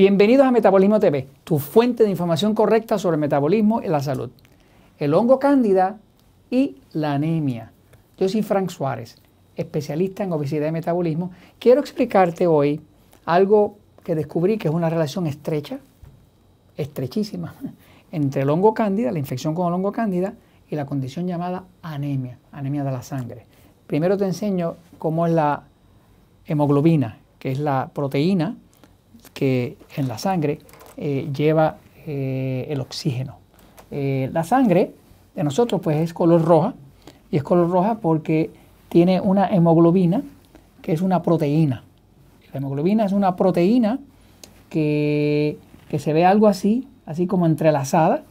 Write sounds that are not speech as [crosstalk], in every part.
Bienvenidos a Metabolismo TV, tu fuente de información correcta sobre el metabolismo y la salud, el hongo cándida y la anemia. Yo soy Frank Suárez, especialista en obesidad y metabolismo. Quiero explicarte hoy algo que descubrí que es una relación estrecha, estrechísima, [laughs] entre el hongo cándida, la infección con el hongo cándida y la condición llamada anemia, anemia de la sangre. Primero te enseño cómo es la hemoglobina, que es la proteína que en la sangre eh, lleva eh, el oxígeno. Eh, la sangre de nosotros pues es color roja y es color roja porque tiene una hemoglobina que es una proteína. La hemoglobina es una proteína que, que se ve algo así, así como entrelazada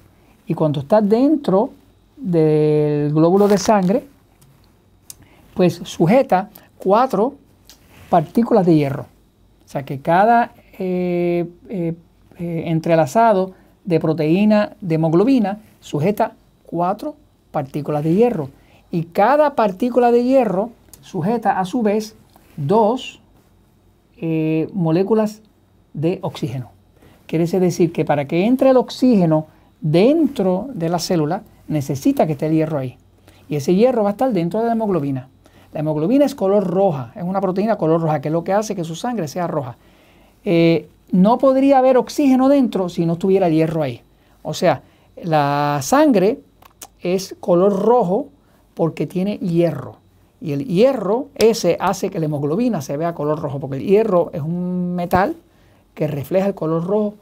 y cuando está dentro del glóbulo de sangre pues sujeta cuatro partículas de hierro. O sea que cada eh, eh, eh, entrelazado de proteína de hemoglobina sujeta cuatro partículas de hierro. Y cada partícula de hierro sujeta a su vez dos moléculas de oxígeno. Quiere decir que para que entre el oxígeno dentro de la célula, necesita que esté el hierro ahí. Y ese hierro va a estar dentro de la hemoglobina. La hemoglobina es color roja, es una proteína color roja, que es lo que hace que su sangre sea roja. Eh, no podría haber oxígeno dentro si no estuviera hierro ahí. O sea, la sangre es color rojo porque tiene hierro. Y el hierro ese hace que la hemoglobina se vea color rojo, porque el hierro es un metal que refleja el color rojo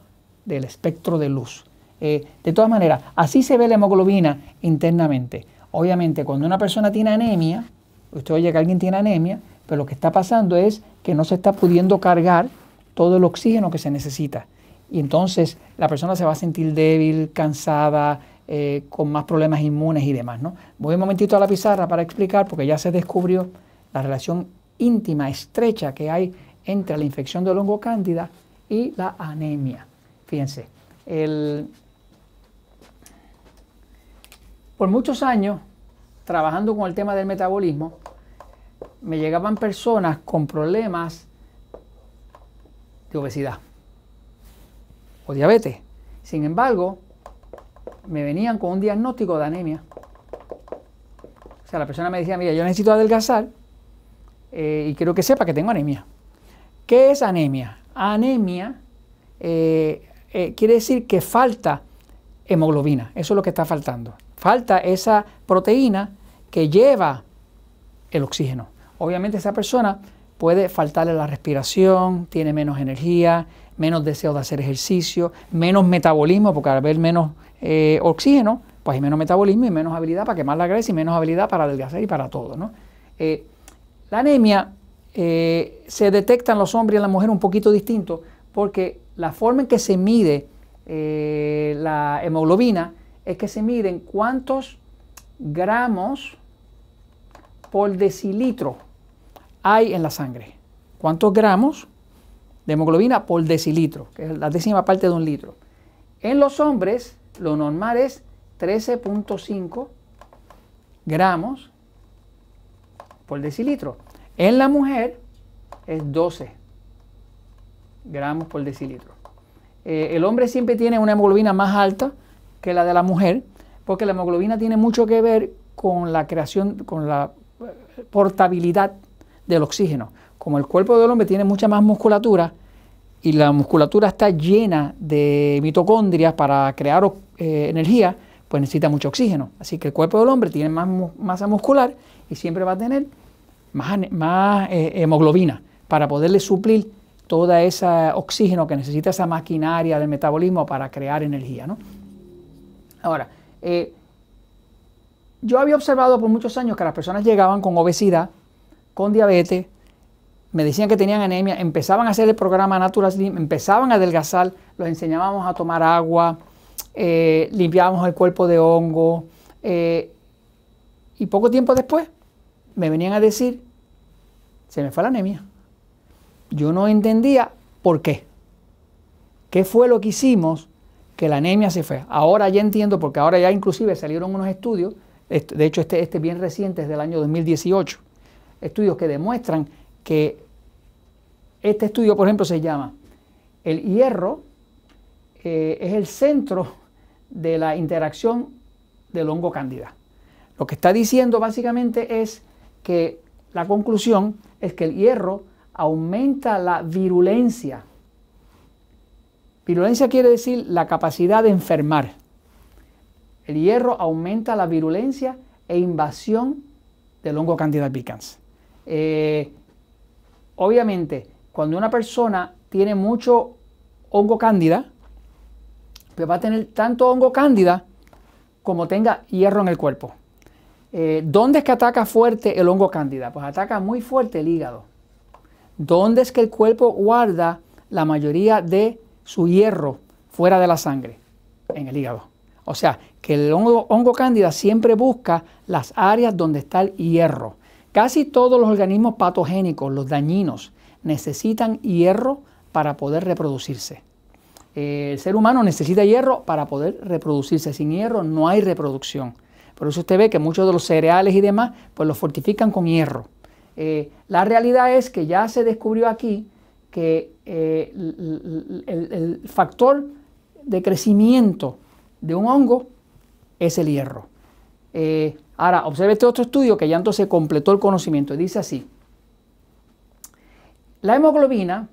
del espectro de luz. Eh, de todas maneras, así se ve la hemoglobina internamente. Obviamente, cuando una persona tiene anemia, usted oye que alguien tiene anemia, pero lo que está pasando es que no se está pudiendo cargar todo el oxígeno que se necesita. Y entonces la persona se va a sentir débil, cansada, eh, con más problemas inmunes y demás. ¿no? Voy un momentito a la pizarra para explicar, porque ya se descubrió la relación íntima, estrecha que hay entre la infección de hongo cándida y la anemia. Fíjense, el, por muchos años, trabajando con el tema del metabolismo, me llegaban personas con problemas de obesidad o diabetes. Sin embargo, me venían con un diagnóstico de anemia. O sea, la persona me decía, mira, yo necesito adelgazar eh, y quiero que sepa que tengo anemia. ¿Qué es anemia? Anemia eh, eh, quiere decir que falta hemoglobina, eso es lo que está faltando. Falta esa proteína que lleva el oxígeno. Obviamente esa persona puede faltarle la respiración, tiene menos energía, menos deseo de hacer ejercicio, menos metabolismo, porque al haber menos eh, oxígeno, pues hay menos metabolismo y menos habilidad para quemar la grasa y menos habilidad para adelgazar y para todo. ¿no? Eh, la anemia eh, se detecta en los hombres y en las mujeres un poquito distinto, porque la forma en que se mide la hemoglobina es que se miden cuántos gramos por decilitro hay en la sangre. ¿Cuántos gramos de hemoglobina por decilitro? Que es la décima parte de un litro. En los hombres, lo normal es 13.5 gramos por decilitro. En la mujer es 12 gramos por decilitro. Eh, el hombre siempre tiene una hemoglobina más alta que la de la mujer, porque la hemoglobina tiene mucho que ver con la creación, con la eh, portabilidad del oxígeno. Como el cuerpo del hombre tiene mucha más musculatura y la musculatura está llena de mitocondrias para crear eh, energía, pues necesita mucho oxígeno. Así que el cuerpo del hombre tiene más masa muscular y siempre va a tener más, eh, hemoglobina para poderle suplir todo ese oxígeno que necesita esa maquinaria del metabolismo para crear energía. ¿no? Ahora, eh, yo había observado por muchos años que las personas llegaban con obesidad con diabetes, me decían que tenían anemia, empezaban a hacer el programa Natural Slim, empezaban a adelgazar, los enseñábamos a tomar agua, eh, limpiábamos el cuerpo de hongo. Eh, y poco tiempo después me venían a decir, se me fue la anemia. Yo no entendía por qué. ¿Qué fue lo que hicimos que la anemia se fue? Ahora ya entiendo, porque ahora ya inclusive salieron unos estudios, de hecho este, este bien reciente es del año 2018, estudios que demuestran que este estudio, por ejemplo, se llama el hierro eh, es el centro de la interacción del hongo cándida. Lo que está diciendo básicamente es que la conclusión es que el hierro aumenta la virulencia. Virulencia quiere decir la capacidad de enfermar. El hierro aumenta la virulencia e invasión del hongo Candida albicans. Eh, obviamente, cuando una persona tiene mucho hongo cándida, pues va a tener tanto hongo cándida como tenga hierro en el cuerpo. Eh, ¿Dónde es que ataca fuerte el hongo cándida? Pues ataca muy fuerte el hígado. ¿Dónde es que el cuerpo guarda la mayoría de su hierro fuera de la sangre? En el hígado. O sea, que el hongo cándida siempre busca las áreas donde está el hierro. Casi todos los organismos patogénicos, los dañinos, necesitan hierro para poder reproducirse. Eh, el ser humano necesita hierro para poder reproducirse. Sin hierro no hay reproducción. Por eso usted ve que muchos de los cereales y demás, pues los fortifican con hierro. Eh, la realidad es que ya se descubrió aquí que eh, el, factor de crecimiento de un hongo es el hierro. Ahora, observe este otro estudio que ya entonces completó el conocimiento. Dice así, la hemoglobina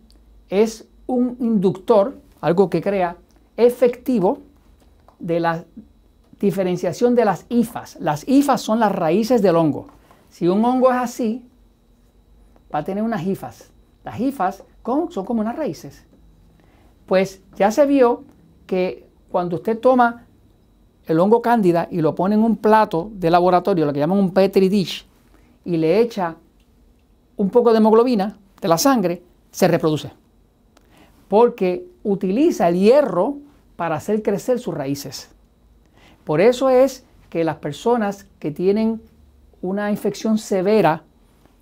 es un inductor, algo que crea, efectivo de la diferenciación de las hifas. Las hifas son las raíces del hongo. Si un hongo es así, va a tener unas hifas. Las hifas son como unas raíces. Pues ya se vio que cuando usted toma el hongo cándida y lo pone en un plato de laboratorio, lo que llaman un petri dish, y le echa un poco de hemoglobina de la sangre, se reproduce. Porque utiliza el hierro para hacer crecer sus raíces. Por eso es que las personas que tienen una infección severa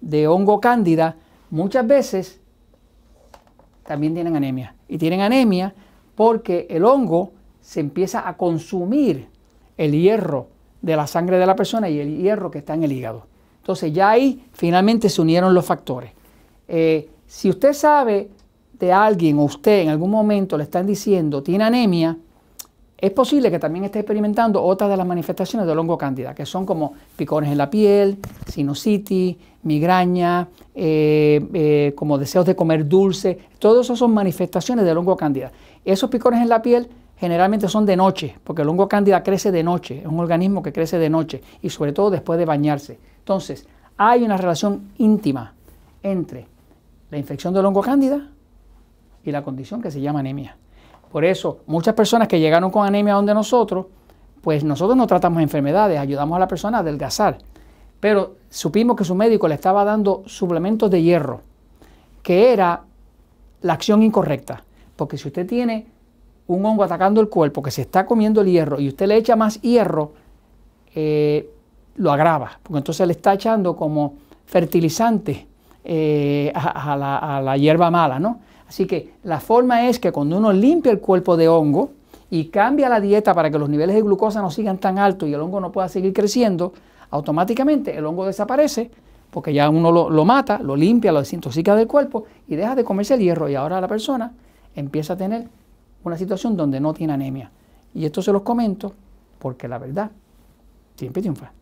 de hongo cándida muchas veces también tienen anemia. Y tienen anemia porque el hongo se empieza a consumir el hierro de la sangre de la persona y el hierro que está en el hígado. Entonces ya ahí finalmente se unieron los factores. Eh, si usted sabe de alguien o usted en algún momento le están diciendo tiene anemia, es posible que también esté experimentando otras de las manifestaciones de hongo cándida, que son como picones en la piel, sinusitis, migraña, eh, eh, como deseos de comer dulce. Todos esos son manifestaciones de hongo cándida. Esos picones en la piel generalmente son de noche, porque el hongo cándida crece de noche, es un organismo que crece de noche y sobre todo después de bañarse. Entonces, hay una relación íntima entre la infección del hongo cándida y la condición que se llama anemia. Por eso, muchas personas que llegaron con anemia donde nosotros, pues nosotros no tratamos enfermedades, ayudamos a la persona a adelgazar, pero supimos que su médico le estaba dando suplementos de hierro, que era la acción incorrecta, porque si usted tiene un hongo atacando el cuerpo que se está comiendo el hierro y usted le echa más hierro, eh, lo agrava, porque entonces le está echando como fertilizante eh, a, la, hierba mala, ¿no? Así que la forma es que cuando uno limpia el cuerpo de hongo y cambia la dieta para que los niveles de glucosa no sigan tan altos y el hongo no pueda seguir creciendo, automáticamente el hongo desaparece porque ya uno lo, lo mata, lo limpia, lo desintoxica del cuerpo y deja de comerse el hierro y ahora la persona empieza a tener una situación donde no tiene anemia. Y esto se los comento porque la verdad siempre triunfa.